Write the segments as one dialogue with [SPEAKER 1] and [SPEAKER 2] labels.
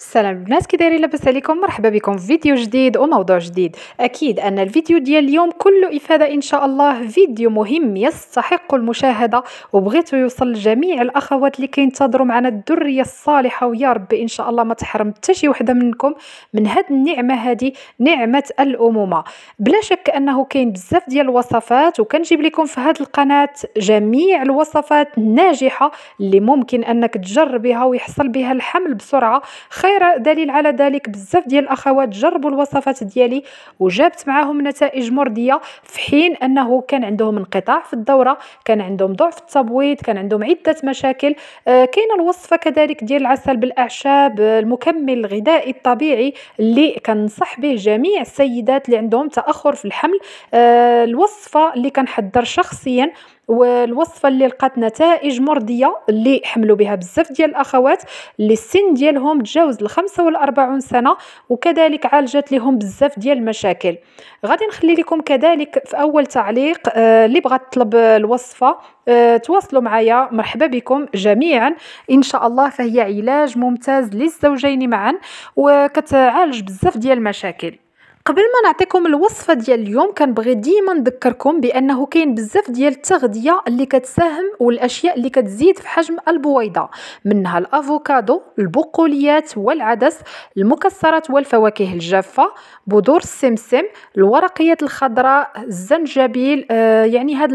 [SPEAKER 1] السلام البنات كي دايرين لاباس عليكم مرحبا بكم في فيديو جديد وموضوع جديد اكيد ان الفيديو ديال اليوم كله افاده ان شاء الله فيديو مهم يستحق المشاهده وبغيتو يوصل لجميع الاخوات اللي كينتظروا معنا الدريه الصالحه ويا ربي ان شاء الله ما تحرم حتى شي وحده منكم من هاد النعمه هادي نعمه الامومه بلا شك انه كاين بزاف ديال الوصفات وكنجيب لكم في هاد القناه جميع الوصفات الناجحه اللي ممكن انك تجربيها ويحصل بها الحمل بسرعه غير دليل على ذلك بزاف ديال الاخوات جربوا الوصفات ديالي وجابت معاهم نتائج مرضيه في حين انه كان عندهم انقطاع في الدوره كان عندهم ضعف التبويض كان عندهم عده مشاكل آه كاينه الوصفه كذلك ديال العسل بالاعشاب آه، المكمل الغذائي الطبيعي اللي كنصح به جميع السيدات اللي عندهم تاخر في الحمل آه الوصفه اللي كنحضر شخصيا والوصفه اللي لقات نتائج مرضيه اللي حملوا بها بزاف ديال الاخوات اللي السن ديالهم تجاوز ال 45 سنه وكذلك عالجات لهم بزاف ديال المشاكل غادي نخلي لكم كذلك في اول تعليق آه، اللي بغات تطلب الوصفه آه، تواصلوا معايا مرحبا بكم جميعا ان شاء الله فهي علاج ممتاز للزوجين معا وكتعالج بزاف ديال المشاكل قبل ما نعطيكم الوصفه ديال اليوم كنبغي ديما نذكركم بانه كاين بزاف ديال التغذيه اللي كتساهم والاشياء اللي كتزيد في حجم البويضه منها الافوكادو البقوليات والعدس المكسرات والفواكه الجافه بذور السمسم الورقيات الخضراء الزنجبيل آه يعني هاد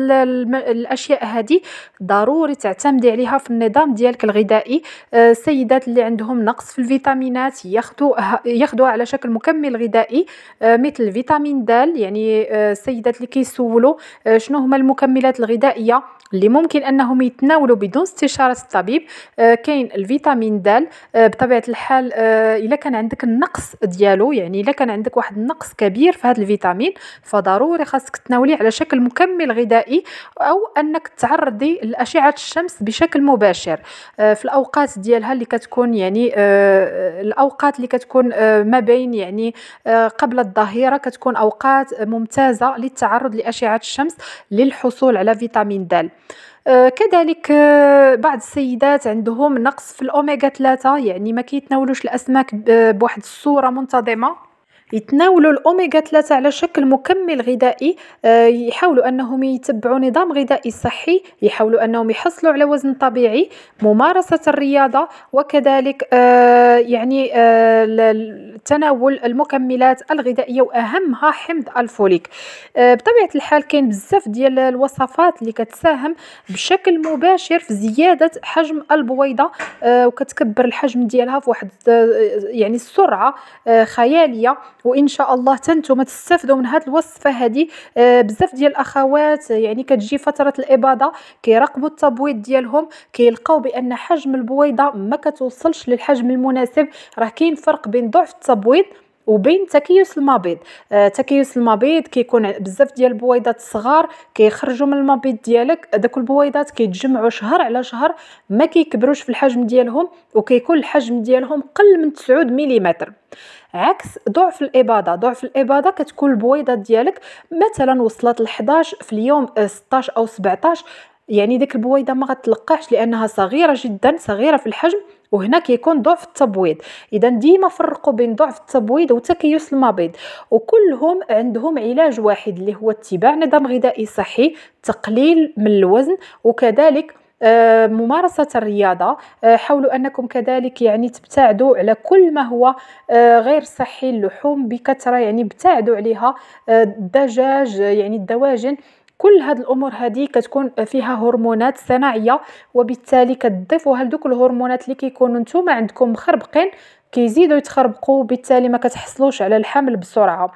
[SPEAKER 1] الاشياء هذه ضروري تعتمدي عليها في النظام ديالك الغذائي آه السيدات اللي عندهم نقص في الفيتامينات ياخذوها ياخذوها على شكل مكمل غذائي آه، مثل فيتامين د يعني آه، السيدات اللي كيسولوا آه، شنو هما المكملات الغذائيه اللي ممكن انهم يتناولوا بدون استشاره الطبيب كاين الفيتامين د بطبيعه الحال الا كان عندك النقص ديالو يعني الا كان عندك واحد النقص كبير في هذا الفيتامين فضروري خاصك تناوليه على شكل مكمل غذائي او انك تعرضي لاشعه الشمس بشكل مباشر في الاوقات ديالها اللي كتكون يعني الاوقات اللي كتكون ما بين يعني قبل الظهيره كتكون اوقات ممتازه للتعرض لاشعه الشمس للحصول على فيتامين د آه، كذلك آه، بعض السيدات عندهم نقص في الاوميغا 3 يعني ما كيتناولوش الاسماك بواحد الصوره منتظمه يتناولوا الاوميغا 3 على شكل مكمل غذائي آه، يحاولوا انهم يتبعوا نظام غذائي صحي يحاولوا انهم يحصلوا على وزن طبيعي ممارسه الرياضه وكذلك يعني تناول المكملات الغذائيه واهمها حمض الفوليك آه، بطبيعه الحال كاين بزاف ديال الوصفات اللي كتساهم بشكل مباشر في زياده حجم البويضه آه، وكتكبر الحجم ديالها في واحد آه، يعني سرعه خياليه وان شاء الله تنتم تستافدوا من هذه الوصفه هذه بزاف ديال الاخوات يعني كتجي فتره الاباضه كيراقبوا التبويض ديالهم كيلقاو بان حجم البويضه ما كتوصلش للحجم المناسب راه كاين فرق بين ضعف التبويض التبويض وبين تكيس المبيض آه تكيس المبيض كيكون بزاف ديال البويضات الصغار كيخرجوا من المبيض ديالك داك البويضات كيتجمعوا شهر على شهر ما كيكبروش في الحجم ديالهم وكيكون الحجم ديالهم قل من 9 ملم عكس ضعف الاباضه ضعف الاباضه كتكون البويضات ديالك مثلا وصلت ل 11 في اليوم 16 آه، او 17 يعني ديك البويضه ما غتلقاش لانها صغيره جدا صغيره في الحجم وهنا كيكون ضعف التبويض اذا ديما فرقوا بين ضعف التبويض وتكيس المبيض وكلهم عندهم علاج واحد اللي هو اتباع نظام غذائي صحي تقليل من الوزن وكذلك آه، ممارسة الرياضة آه، حاولوا أنكم كذلك يعني تبتعدوا على كل ما هو آه، غير صحي اللحوم بكثرة يعني ابتعدوا عليها الدجاج يعني الدواجن كل هاد الامور هادي كتكون فيها هرمونات صناعيه وبالتالي كتضيفوا لدوك الهرمونات اللي كيكونوا نتوما عندكم مخربقين كيزيدوا يتخربقوا بالتالي ما كتحصلوش على الحمل بسرعه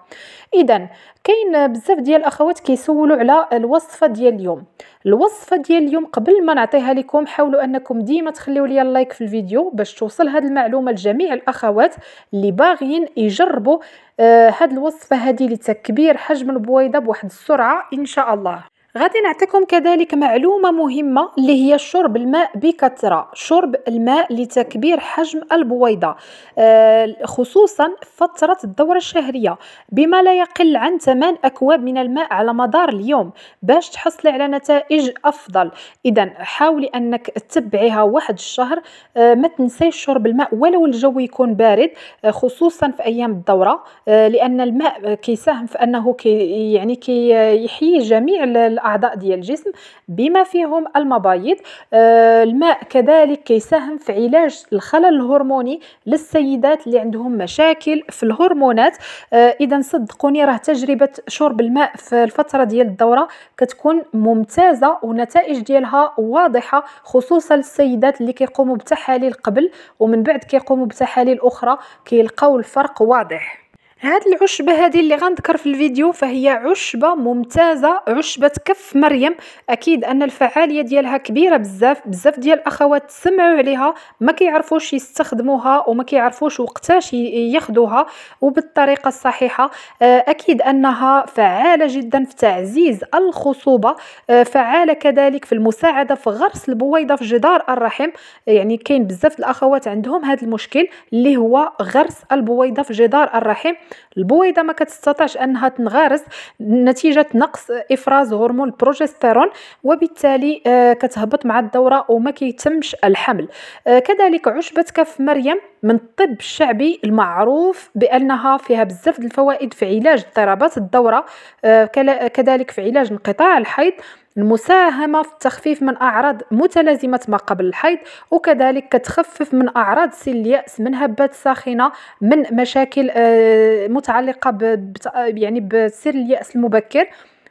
[SPEAKER 1] اذا كاين بزاف ديال الاخوات كيسولوا على الوصفه ديال اليوم الوصفه ديال اليوم قبل ما نعطيها لكم حاولوا انكم ديما تخليو لي اللايك في الفيديو باش توصل هذه المعلومه لجميع الاخوات اللي باغيين يجربوا آه، هاد الوصفه هذه لتكبير حجم البويضه بواحد السرعه ان شاء الله غادي نعطيكم كذلك معلومة مهمة اللي هي شرب الماء بكثرة شرب الماء لتكبير حجم البويضة آه، خصوصا فترة الدورة الشهرية بما لا يقل عن 8 أكواب من الماء على مدار اليوم باش تحصلي على نتائج أفضل إذا حاولي أنك تتبعيها واحد الشهر آه، ما تنسي شرب الماء ولو الجو يكون بارد آه، خصوصا في أيام الدورة لأن الماء كيساهم في أنه كي يعني كيحيي يحيي جميع الاعضاء ديال الجسم بما فيهم المبايض آه، الماء كذلك كيساهم في علاج الخلل الهرموني للسيدات اللي عندهم مشاكل في الهرمونات آه، اذا صدقوني راه تجربه شرب الماء في الفتره ديال الدوره كتكون ممتازه ونتائج ديالها واضحه خصوصا للسيدات اللي كيقوموا بتحاليل قبل ومن بعد كيقوموا بتحاليل اخرى كيلقاو الفرق واضح هاد العشبه هذه اللي غنذكر في الفيديو فهي عشبه ممتازه عشبه كف مريم اكيد ان الفعاليه ديالها كبيره بزاف بزاف ديال الاخوات سمعوا عليها ما كيعرفوش يستخدموها وما كيعرفوش وقتاش ياخذوها وبالطريقه الصحيحه آه، اكيد انها فعاله جدا في تعزيز الخصوبه آه، فعاله كذلك في المساعده في غرس البويضه في جدار الرحم يعني كاين بزاف الاخوات عندهم هذا المشكل اللي هو غرس البويضه في جدار الرحم البويضه ما كتستطعش انها تنغرس نتيجه نقص افراز هرمون البروجستيرون وبالتالي آه، كتهبط مع الدوره وما كيتمش الحمل آه، كذلك عشبه كف مريم من الطب الشعبي المعروف بانها فيها بزاف الفوائد في علاج اضطرابات الدوره آه، كذلك في علاج انقطاع الحيض المساهمة في التخفيف من أعراض متلازمة ما قبل الحيض وكذلك كتخفف من أعراض سن اليأس من هبات ساخنة من مشاكل آه، متعلقة ب يعني بسر اليأس المبكر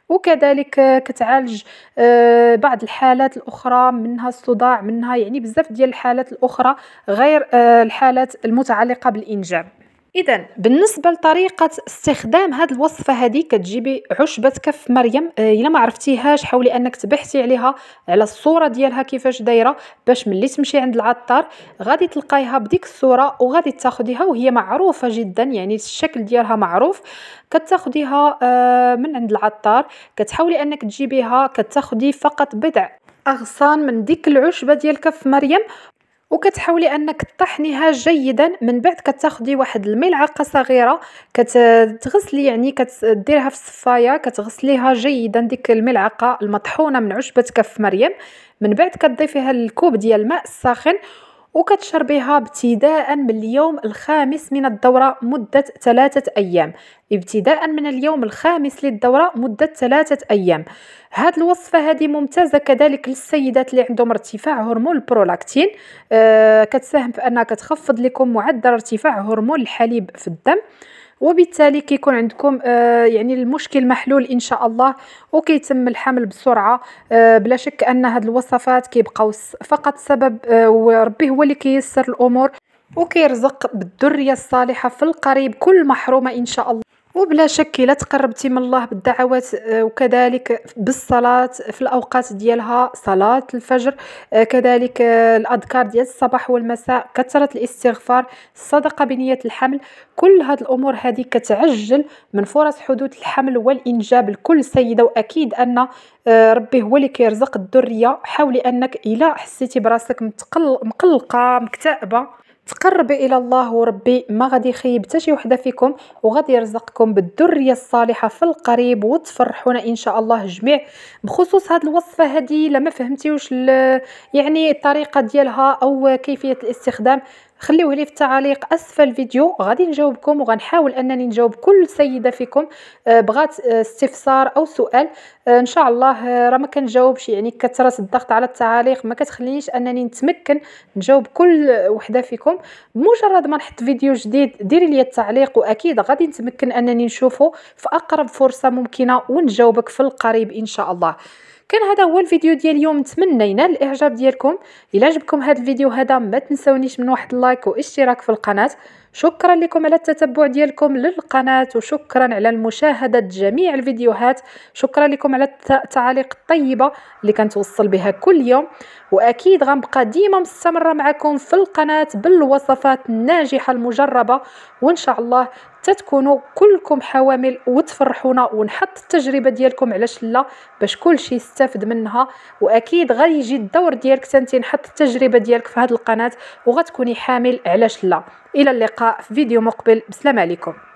[SPEAKER 1] وكذلك آه، كتعالج آه، بعض الحالات الاخرى منها الصداع منها يعني بزاف ديال الحالات الاخرى غير الحالات المتعلقه بالانجاب اذا بالنسبه لطريقه استخدام هذه الوصفه هذه كتجيبي عشبه كف مريم آه، الا ما عرفتيهاش حاولي انك تبحثي عليها على الصوره ديالها كيفاش دايره باش ملي تمشي عند العطار غادي تلقايها بديك الصوره وغادي تاخديها وهي معروفه جدا يعني الشكل ديالها معروف كتاخديها آه، من عند العطار كتحاولي انك تجيبيها كتاخدي فقط بضع اغصان من ديك العشبه ديال كف مريم وكتحاولي انك تطحنيها جيدا من بعد كتاخدي واحد الملعقه صغيره كتغسلي يعني كديرها في الصفايه كتغسليها جيدا ديك الملعقه المطحونه من عشبه كف مريم من بعد كتضيفيها الكوب ديال الماء الساخن وكتشربيها ابتداء من اليوم الخامس من الدورة مدة ثلاثة أيام ابتداء من اليوم الخامس للدورة مدة ثلاثة أيام هاد الوصفة هذه ممتازة كذلك للسيدات اللي عندهم ارتفاع هرمون البرولاكتين آه كتساهم في أنها كتخفض لكم معدل ارتفاع هرمون الحليب في الدم وبالتالي كيكون عندكم آه يعني المشكل محلول ان شاء الله وكيتم الحمل بسرعه آه بلا شك ان هاد الوصفات كيبقاو فقط سبب آه وربي هو اللي كيسر الامور وكيرزق بالذريه الصالحه في القريب كل محرومه ان شاء الله وبلا شك الا تقربتي من الله بالدعوات آه، وكذلك بالصلاه في الاوقات ديالها صلاه الفجر آه، كذلك آه، الاذكار ديال الصباح والمساء كثره الاستغفار الصدقه بنيه الحمل كل هاد الامور هذه كتعجل من فرص حدوث الحمل والانجاب لكل سيده واكيد ان ربي هو اللي كيرزق الذريه حاولي انك الا حسيتي براسك متقل... مقلقه مكتئبه تقربي الى الله وربي ما غادي يخيب حتى شي وحده فيكم وغادي يرزقكم بالذريه الصالحه في القريب وتفرحونا ان شاء الله جميع بخصوص هذه الوصفه هذه لما فهمتيوش يعني الطريقه ديالها او كيفيه الاستخدام خليوه لي في التعاليق اسفل الفيديو غادي نجاوبكم وغنحاول انني نجاوب كل سيده فيكم آه، بغات آه، استفسار او سؤال آه، ان شاء الله راه ما كنجاوبش يعني كثرت الضغط على التعاليق ما كتخلينيش انني نتمكن نجاوب كل وحده فيكم بمجرد ما نحط فيديو جديد ديري لي التعليق واكيد غادي نتمكن انني نشوفه في اقرب فرصه ممكنه ونجاوبك في القريب ان شاء الله كان هذا هو الفيديو ديال اليوم نتمنى ينال الاعجاب ديالكم الى عجبكم هذا الفيديو هذا ما تنسونيش من واحد اللايك واشتراك في القناه شكرا لكم على التتبع ديالكم للقناه وشكرا على مشاهده جميع الفيديوهات شكرا لكم على التعاليق الطيبه اللي كنتوصل بها كل يوم واكيد غنبقى ديما مستمره معكم في القناه بالوصفات الناجحه المجربه وان شاء الله تتكونوا كلكم حوامل وتفرحونا ونحط التجربه ديالكم علاش لا باش كلشي يستافد منها واكيد يجي الدور ديالك سنتي نحط التجربه ديالك في هذه القناه وغتكوني حامل علاش لا الى اللقاء في فيديو مقبل بسلام عليكم